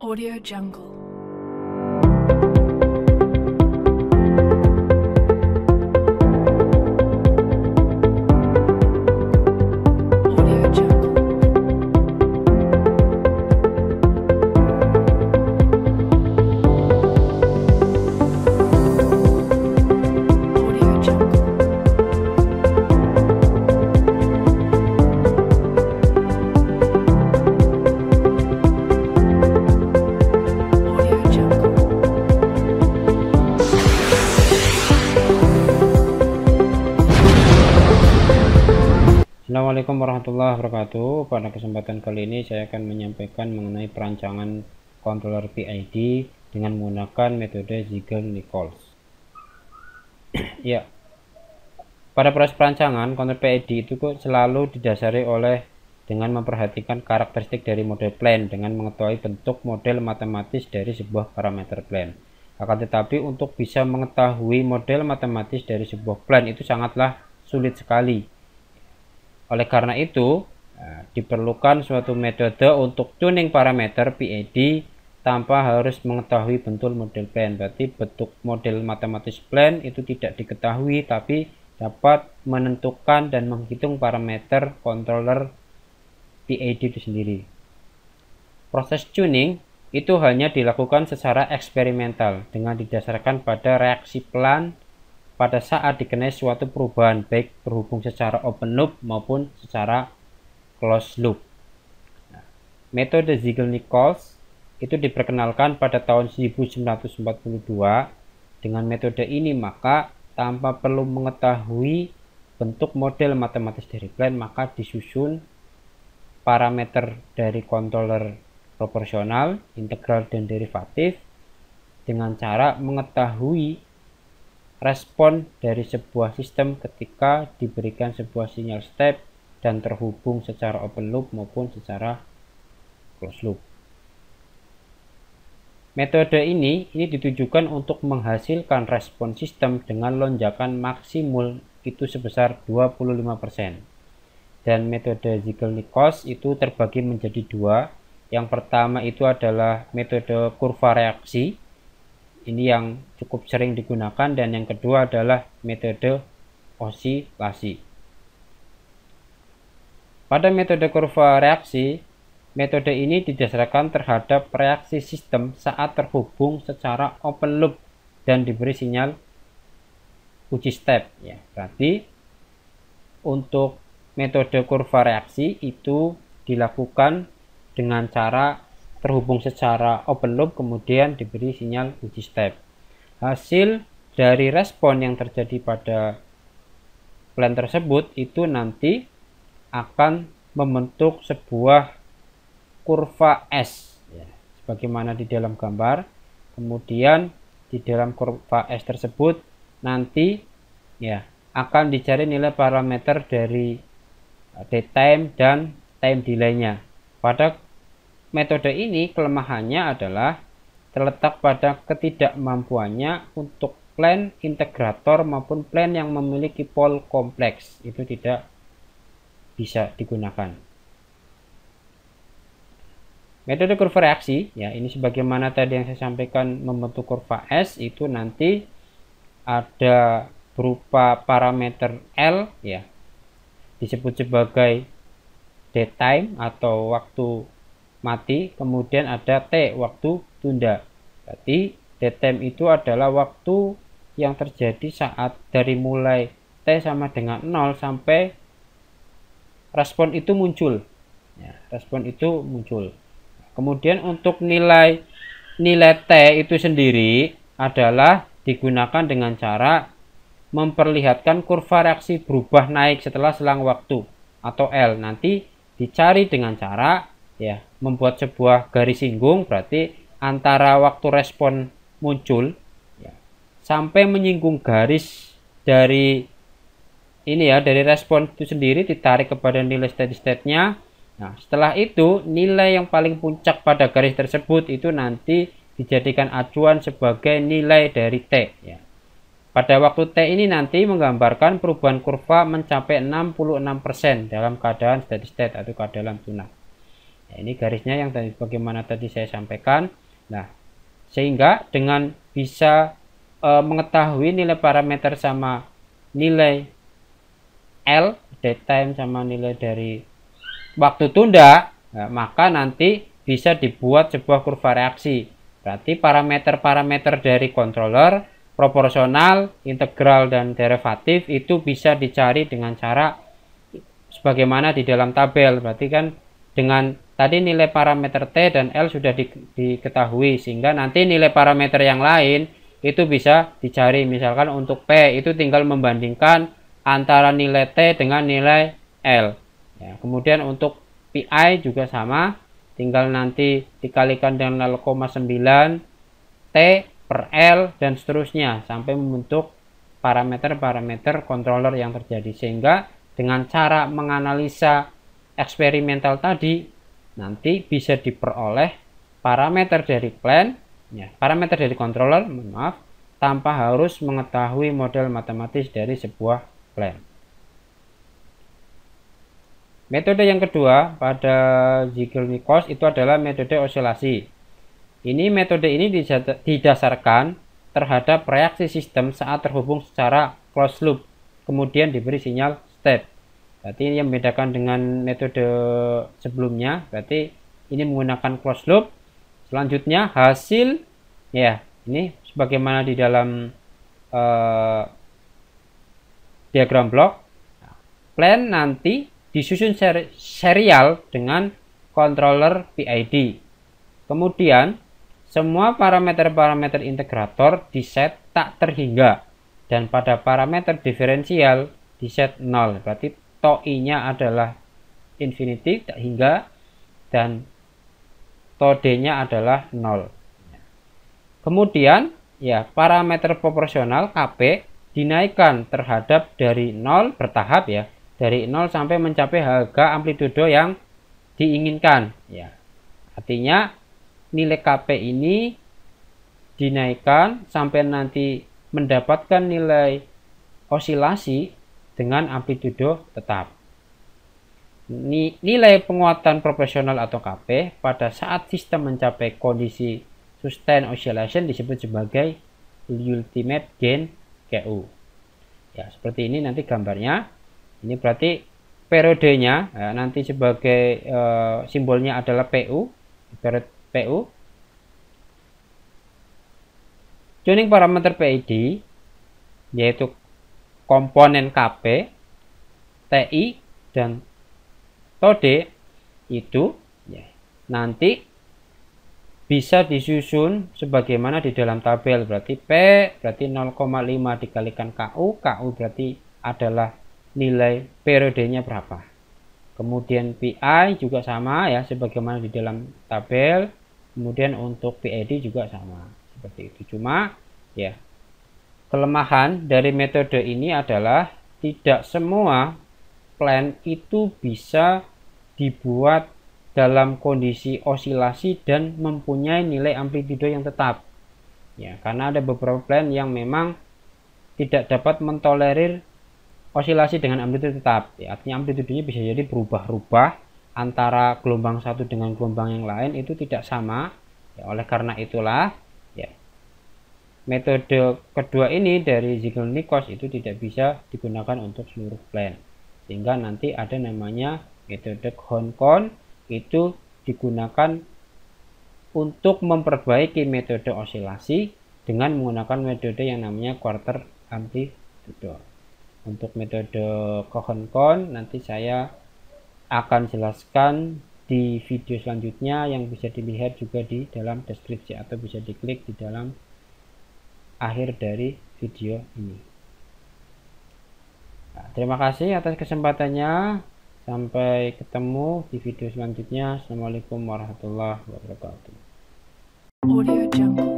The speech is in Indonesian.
Audio Jungle. Assalamualaikum warahmatullahi wabarakatuh pada kesempatan kali ini saya akan menyampaikan mengenai perancangan controller PID dengan menggunakan metode Ziegler-Nichols ya pada proses perancangan controller PID itu kok selalu didasari oleh dengan memperhatikan karakteristik dari model plan dengan mengetahui bentuk model matematis dari sebuah parameter plan akan tetapi untuk bisa mengetahui model matematis dari sebuah plan itu sangatlah sulit sekali oleh karena itu, eh, diperlukan suatu metode untuk tuning parameter PAD tanpa harus mengetahui bentuk model plan. Berarti bentuk model matematis plan itu tidak diketahui tapi dapat menentukan dan menghitung parameter controller PAD itu sendiri. Proses tuning itu hanya dilakukan secara eksperimental dengan didasarkan pada reaksi pelan pada saat dikenai suatu perubahan baik berhubung secara open loop maupun secara closed loop. Nah, metode Ziegler-Nichols itu diperkenalkan pada tahun 1942. Dengan metode ini maka tanpa perlu mengetahui bentuk model matematis dari plan maka disusun parameter dari controller proporsional, integral dan derivatif dengan cara mengetahui respon dari sebuah sistem ketika diberikan sebuah sinyal step dan terhubung secara open loop maupun secara close loop. Metode ini ini ditujukan untuk menghasilkan respon sistem dengan lonjakan maksimal itu sebesar 25%. Dan metode Ziegler-Nichols itu terbagi menjadi dua. Yang pertama itu adalah metode kurva reaksi ini yang cukup sering digunakan dan yang kedua adalah metode osilasi. Pada metode kurva reaksi, metode ini didasarkan terhadap reaksi sistem saat terhubung secara open loop dan diberi sinyal uji step ya. Berarti untuk metode kurva reaksi itu dilakukan dengan cara terhubung secara open loop kemudian diberi sinyal uji step. Hasil dari respon yang terjadi pada plan tersebut itu nanti akan membentuk sebuah kurva S ya, sebagaimana di dalam gambar. Kemudian di dalam kurva S tersebut nanti ya akan dicari nilai parameter dari eh, time dan time delay-nya. Pada Metode ini kelemahannya adalah terletak pada ketidakmampuannya untuk plan integrator maupun plan yang memiliki pol kompleks itu tidak bisa digunakan. Metode kurva reaksi ya ini sebagaimana tadi yang saya sampaikan membentuk kurva S itu nanti ada berupa parameter L ya disebut sebagai time atau waktu mati, kemudian ada T waktu tunda. Berarti time itu adalah waktu yang terjadi saat dari mulai T sama dengan 0 sampai respon itu muncul. Ya, respon itu muncul. Kemudian untuk nilai nilai T itu sendiri adalah digunakan dengan cara memperlihatkan kurva reaksi berubah naik setelah selang waktu atau L nanti dicari dengan cara ya membuat sebuah garis singgung berarti antara waktu respon muncul ya, sampai menyinggung garis dari ini ya dari respon itu sendiri ditarik kepada nilai steady state-nya. Nah, setelah itu nilai yang paling puncak pada garis tersebut itu nanti dijadikan acuan sebagai nilai dari T ya. Pada waktu T ini nanti menggambarkan perubahan kurva mencapai 66% dalam keadaan steady state atau keadaan dalam ya, ini garisnya yang tadi bagaimana tadi saya sampaikan nah sehingga dengan bisa e, mengetahui nilai parameter sama nilai L dead time sama nilai dari waktu tunda ya, maka nanti bisa dibuat sebuah kurva reaksi berarti parameter-parameter dari controller proporsional, integral dan derivatif itu bisa dicari dengan cara sebagaimana di dalam tabel berarti kan dengan Tadi nilai parameter T dan L sudah di, diketahui sehingga nanti nilai parameter yang lain itu bisa dicari. Misalkan untuk P itu tinggal membandingkan antara nilai T dengan nilai L. Ya, kemudian untuk PI juga sama, tinggal nanti dikalikan dengan 0,9 T per L dan seterusnya sampai membentuk parameter-parameter controller yang terjadi sehingga dengan cara menganalisa eksperimental tadi nanti bisa diperoleh parameter dari plan, ya, parameter dari controller, maaf, tanpa harus mengetahui model matematis dari sebuah plan. Metode yang kedua pada ziegler nichols itu adalah metode osilasi. Ini metode ini didasarkan terhadap reaksi sistem saat terhubung secara closed loop, kemudian diberi sinyal step berarti yang membedakan dengan metode sebelumnya berarti ini menggunakan close loop selanjutnya hasil ya ini sebagaimana di dalam uh, diagram blok plan nanti disusun seri serial dengan controller PID kemudian semua parameter-parameter integrator di set tak terhingga dan pada parameter diferensial di set 0 berarti Toi-nya adalah infinitif tak hingga dan tod-nya adalah nol. kemudian ya parameter proporsional KP dinaikkan terhadap dari nol bertahap ya dari nol sampai mencapai harga amplitudo yang diinginkan ya artinya nilai KP ini dinaikkan sampai nanti mendapatkan nilai osilasi dengan amplitudo tetap. Nilai penguatan proporsional atau KP pada saat sistem mencapai kondisi sustain oscillation disebut sebagai ultimate gain KU. Ya, seperti ini nanti gambarnya. Ini berarti periodenya ya, nanti sebagai e, simbolnya adalah PU, Period PU. Tuning parameter PID yaitu komponen KP, TI, dan TOD itu ya, nanti bisa disusun sebagaimana di dalam tabel berarti P berarti 0,5 dikalikan KU KU berarti adalah nilai periodenya berapa kemudian PI juga sama ya sebagaimana di dalam tabel kemudian untuk PID juga sama seperti itu cuma ya Kelemahan dari metode ini adalah tidak semua plan itu bisa dibuat dalam kondisi osilasi dan mempunyai nilai amplitudo yang tetap. Ya, karena ada beberapa plan yang memang tidak dapat mentolerir osilasi dengan amplitudo tetap. Ya, artinya amplitudonya bisa jadi berubah-ubah antara gelombang satu dengan gelombang yang lain itu tidak sama. Ya, oleh karena itulah Metode kedua ini dari ziegler Nikos itu tidak bisa digunakan untuk seluruh plan. Sehingga nanti ada namanya metode Hongkong itu digunakan untuk memperbaiki metode osilasi dengan menggunakan metode yang namanya quarter amplitude. Untuk metode kohn nanti saya akan jelaskan di video selanjutnya yang bisa dilihat juga di dalam deskripsi atau bisa diklik di dalam akhir dari video ini. Nah, terima kasih atas kesempatannya. Sampai ketemu di video selanjutnya. Assalamualaikum warahmatullahi wabarakatuh. Audio Jungle.